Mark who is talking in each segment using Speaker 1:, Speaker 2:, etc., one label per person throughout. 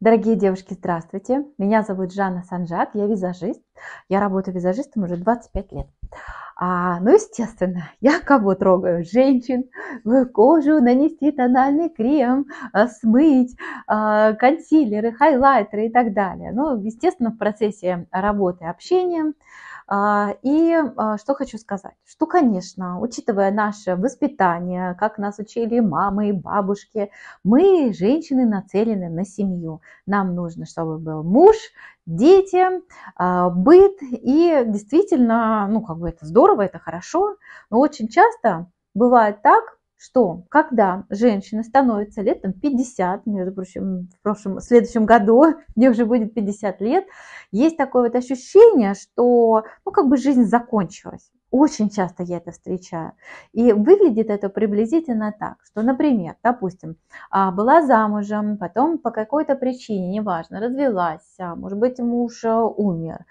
Speaker 1: Дорогие девушки, здравствуйте! Меня зовут Жанна Санжат, я визажист. Я работаю визажистом уже 25 лет. А, ну, естественно, я кого трогаю? Женщин, кожу нанести тональный крем, а, смыть, а, консилеры, хайлайтеры и так далее. Ну, естественно, в процессе работы общения а, и а, что хочу сказать, что, конечно, учитывая наше воспитание, как нас учили мамы и бабушки, мы, женщины, нацелены на семью. Нам нужно, чтобы был муж, дети, а, быт. И действительно, ну, как бы это здорово, это хорошо, но очень часто бывает так, что когда женщина становится летом 50, между прочим, в прошлом, в следующем году, мне уже будет 50 лет, есть такое вот ощущение, что ну, как бы жизнь закончилась. Очень часто я это встречаю. И выглядит это приблизительно так, что, например, допустим, а, была замужем, потом по какой-то причине, неважно, развелась, а, может быть, муж а, умер,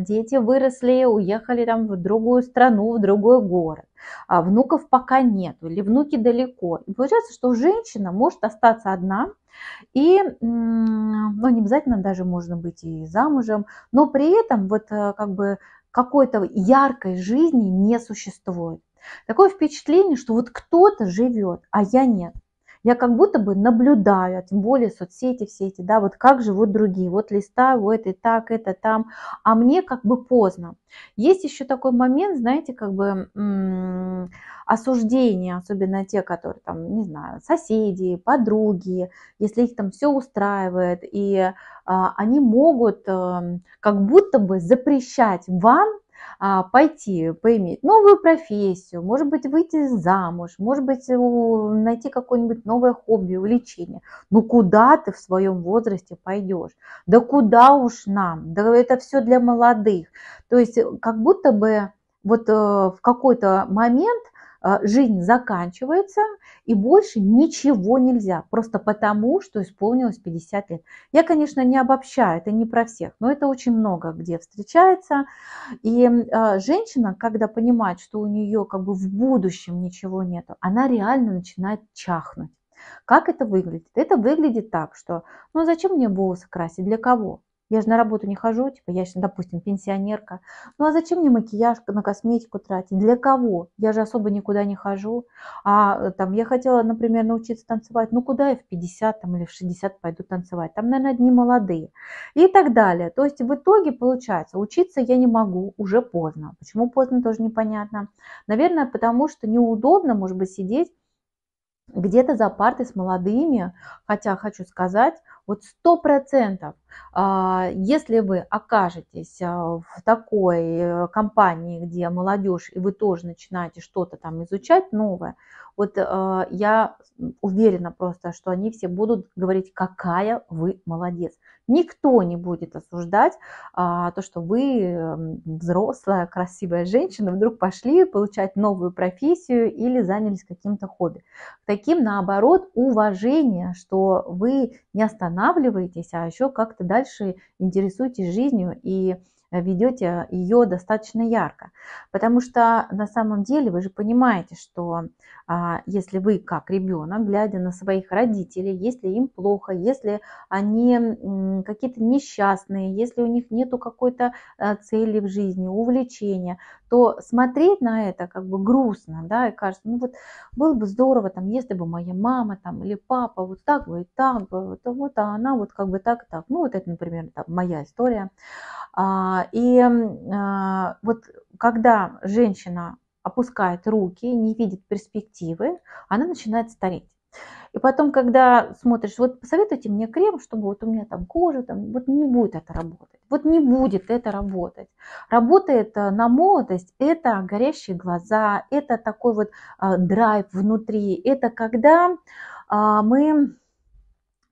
Speaker 1: дети выросли, уехали там в другую страну, в другой город, внуков пока нет, или внуки далеко. И получается, что женщина может остаться одна, и, ну, не обязательно даже можно быть и замужем, но при этом вот э, как бы какой-то яркой жизни не существует. Такое впечатление, что вот кто-то живет, а я нет я как будто бы наблюдаю, а тем более соцсети все эти, да, вот как живут другие, вот листаю, вот и так, это там, а мне как бы поздно. Есть еще такой момент, знаете, как бы м- осуждение, особенно те, которые там, не знаю, соседи, подруги, если их там все устраивает, и а, они могут а, как будто бы запрещать вам а, пойти, поиметь новую профессию, может быть, выйти замуж, может быть, найти какое-нибудь новое хобби, увлечение. Ну куда ты в своем возрасте пойдешь? Да куда уж нам? Да это все для молодых. То есть э, как будто бы вот э, в какой-то момент – а, жизнь заканчивается, и больше ничего нельзя, просто потому, что исполнилось 50 лет. Я, конечно, не обобщаю, это не про всех, но это очень много где встречается. И а, женщина, когда понимает, что у нее как бы в будущем ничего нет, она реально начинает чахнуть. Как это выглядит? Это выглядит так, что ну зачем мне волосы красить, для кого? Я же на работу не хожу, типа я, допустим, пенсионерка. Ну а зачем мне макияж на косметику тратить? Для кого? Я же особо никуда не хожу. А э, там я хотела, например, научиться танцевать. Ну куда я в 50 там, или в 60 пойду танцевать? Там, наверное, одни молодые. И так далее. То есть в итоге получается, учиться я не могу, уже поздно. Почему поздно, тоже непонятно. Наверное, потому что неудобно, может быть, сидеть где-то за парты с молодыми, хотя хочу сказать, вот сто процентов, а, если вы окажетесь а, в такой э, компании, где молодежь, и вы тоже начинаете что-то там изучать новое, вот э, я уверена просто, что они все будут говорить, какая вы молодец. Никто не будет осуждать а, то, что вы взрослая, красивая женщина, вдруг пошли получать новую профессию или занялись каким-то хобби. Таким, наоборот, уважение, что вы не останавливаетесь, а еще как-то дальше интересуетесь жизнью и ведете ее достаточно ярко. Потому что на самом деле вы же понимаете, что а, если вы как ребенок, глядя на своих родителей, если им плохо, если они какие-то несчастные, если у них нету какой-то э, цели в жизни, увлечения, то смотреть на это как бы грустно, да, и кажется, ну вот было бы здорово, там, если бы моя мама там или папа вот так бы и так бы, вот, вот а она вот как бы так и так. Ну вот это, например, там, моя история. А, а, и а, вот когда женщина опускает руки, не видит перспективы, она начинает стареть. И потом, когда смотришь, вот посоветуйте мне крем, чтобы вот у меня там кожа, там, вот не будет это работать. Вот не будет это работать. Работает э, на молодость, это горящие глаза, это такой вот э, драйв внутри, это когда а, мы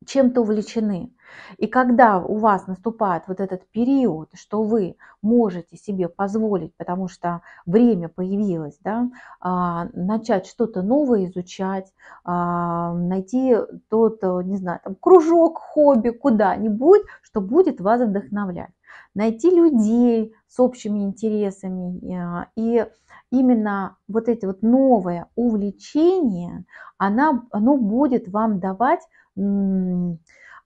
Speaker 1: чем-то увлечены. И когда у вас наступает вот этот период, что вы можете себе позволить, потому что время появилось, да, а, начать что-то новое изучать, а, найти тот, э, не знаю, там, кружок, хобби, куда-нибудь, что будет вас вдохновлять. Найти людей с общими интересами и а, именно вот это вот новое увлечение, она, оно будет вам давать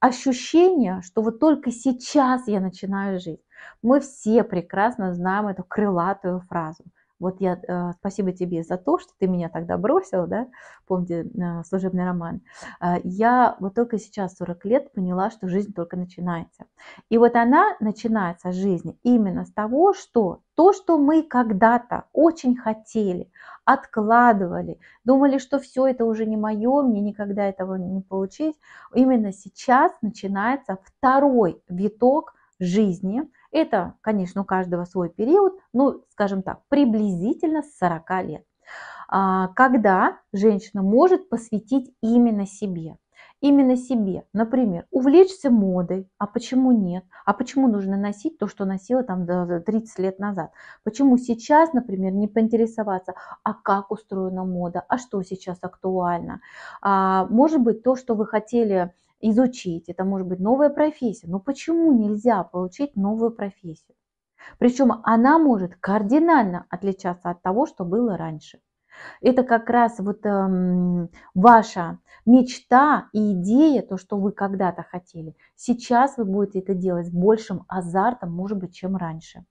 Speaker 1: ощущение, что вот только сейчас я начинаю жить. Мы все прекрасно знаем эту крылатую фразу. Вот я э, спасибо тебе за то, что ты меня тогда бросил, да, помните э, служебный роман. Э, я вот только сейчас 40 лет поняла, что жизнь только начинается. И вот она начинается жизнь именно с того, что то, что мы когда-то очень хотели, откладывали, думали, что все это уже не мое, мне никогда этого не получить. Именно сейчас начинается второй виток жизни. Это, конечно, у каждого свой период, ну, скажем так, приблизительно с 40 лет а, когда женщина может посвятить именно себе именно себе. Например, увлечься модой, а почему нет? А почему нужно носить то, что носила там 30 лет назад? Почему сейчас, например, не поинтересоваться, а как устроена мода, а что сейчас актуально? А, может быть, то, что вы хотели изучить, это может быть новая профессия. Но почему нельзя получить новую профессию? Причем она может кардинально отличаться от того, что было раньше. Это как раз вот э, ваша мечта и идея, то, что вы когда-то хотели. Сейчас вы будете это делать с большим азартом, может быть, чем раньше.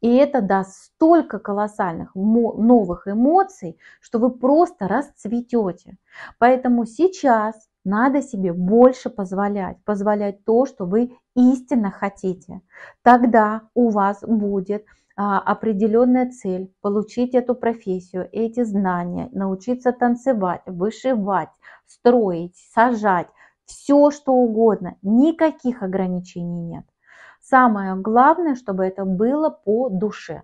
Speaker 1: И это даст столько колоссальных новых эмоций, что вы просто расцветете. Поэтому сейчас надо себе больше позволять, позволять то, что вы истинно хотите. Тогда у вас будет а, определенная цель, получить эту профессию, эти знания, научиться танцевать, вышивать, строить, сажать, все что угодно, никаких ограничений нет. Самое главное, чтобы это было по душе.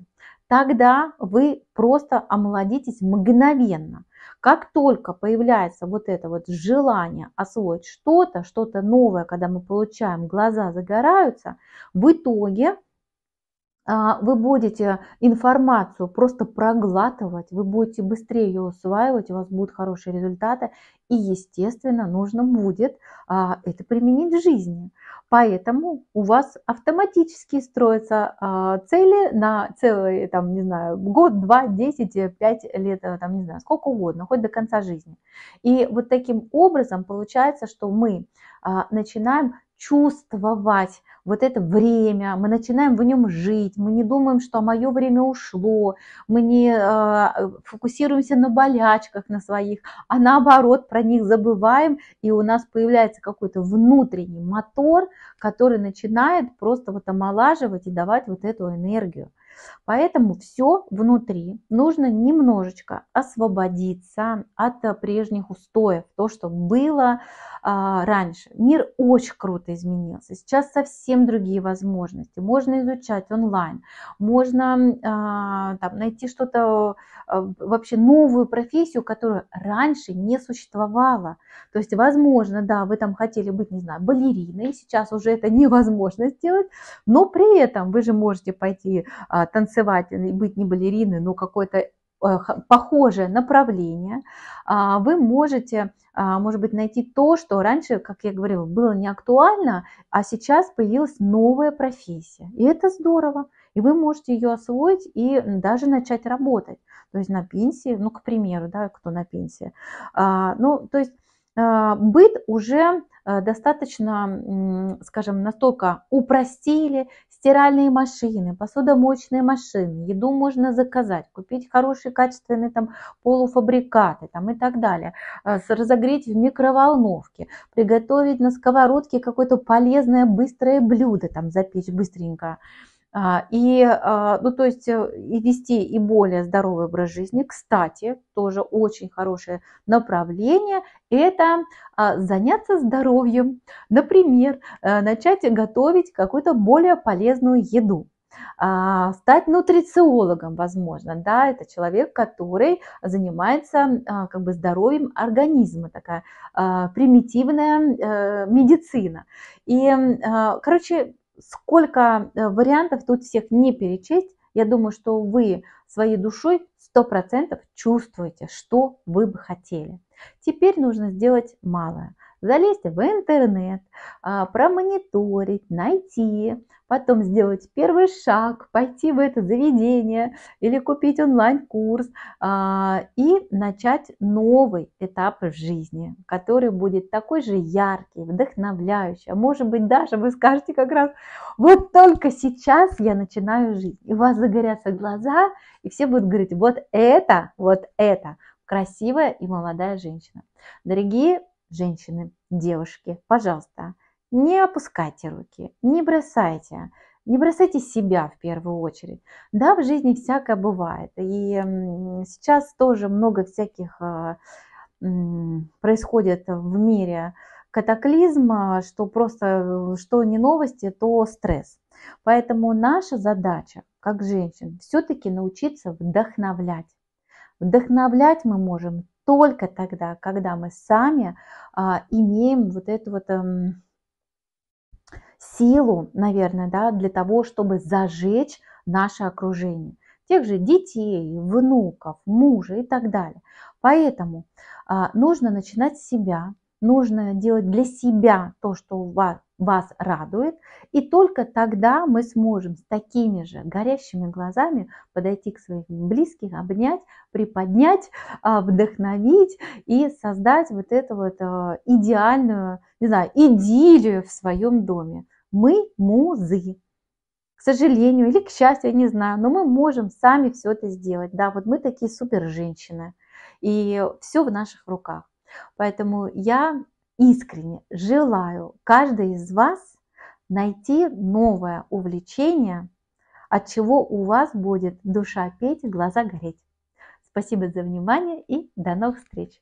Speaker 1: Тогда вы просто омолодитесь мгновенно. Как только появляется вот это вот желание освоить что-то, что-то новое, когда мы получаем, глаза загораются, в итоге а, вы будете информацию просто проглатывать, вы будете быстрее ее усваивать, у вас будут хорошие результаты, и, естественно, нужно будет а, это применить в жизни. Поэтому у вас автоматически строятся а, цели на целый, там, не знаю, год, два, десять, э, пять лет, э, там, не знаю, сколько угодно, хоть до конца жизни. И вот таким образом получается, что мы начинаем чувствовать вот это время, мы начинаем в нем жить, мы не думаем, что мое время ушло, мы не э, фокусируемся на болячках на своих, а наоборот про них забываем, и у нас появляется какой-то внутренний мотор, который начинает просто вот омолаживать и давать вот эту энергию. Поэтому все внутри нужно немножечко освободиться от э, прежних устоев, то, что было а, раньше. Мир очень круто изменился. Сейчас совсем совсем другие возможности. Можно изучать онлайн, можно а, там, найти что-то, а, вообще новую профессию, которая раньше не существовала. То есть, возможно, да, вы там хотели быть, не знаю, балериной, сейчас уже это невозможно сделать, но при этом вы же можете пойти а, танцевать и быть не балериной, но какое то похожее направление, а, вы можете, а, может быть, найти то, что раньше, как я говорила, было не актуально, а сейчас появилась новая профессия. И это здорово. И вы можете ее освоить и даже начать работать. То есть на пенсии, ну, к примеру, да, кто на пенсии. А, ну, то есть быт уже Э, достаточно, скажем, настолько упростили стиральные машины, посудомоечные машины, еду можно заказать, купить хорошие качественные там полуфабрикаты там, и так далее, э, разогреть в микроволновке, приготовить на сковородке какое-то полезное быстрое блюдо, там запечь быстренько, а, и, а, ну, то есть э, и вести и более здоровый образ жизни. Кстати, тоже очень хорошее направление – это а, заняться здоровьем. Например, э, начать готовить какую-то более полезную еду стать нутрициологом, возможно, да, это человек, который занимается как бы здоровьем организма, такая примитивная э, медицина. И, короче, сколько э, вариантов тут всех не перечесть. Я думаю, что вы своей душой 100% чувствуете, что вы бы хотели. Теперь нужно сделать малое. Залезть в интернет, а, промониторить, найти, потом сделать первый шаг, пойти в это заведение или купить онлайн-курс а, и начать новый этап в жизни, который будет такой же яркий, вдохновляющий. А может быть, даже вы скажете как раз, вот только сейчас я начинаю жизнь, И у вас загорятся глаза, и все будут говорить, вот это, вот это красивая и молодая женщина. Дорогие женщины, девушки, пожалуйста, не опускайте руки, не бросайте, не бросайте себя в первую очередь. Да, в жизни всякое бывает. И сейчас тоже много всяких э, происходит в мире катаклизма, что просто, что не новости, то стресс. Поэтому наша задача, как женщин, все-таки научиться вдохновлять Вдохновлять мы можем только тогда, когда мы сами а, имеем вот эту вот эм, силу, наверное, да, для того, чтобы зажечь наше окружение, тех же детей, внуков, мужа и так далее. Поэтому а, нужно начинать с себя, нужно делать для себя то, что у вас, вас радует, и только тогда мы сможем с такими же горящими глазами подойти к своим близким, обнять, приподнять, а, вдохновить и создать вот эту вот а, идеальную, не знаю, идиллию в своем доме. Мы музы, к сожалению или к счастью, я не знаю, но мы можем сами все это сделать. Да, вот мы такие супер женщины, и все в наших руках. Поэтому я искренне желаю каждой из вас найти новое увлечение, от чего у вас будет душа петь, глаза гореть. Спасибо за внимание и до новых встреч!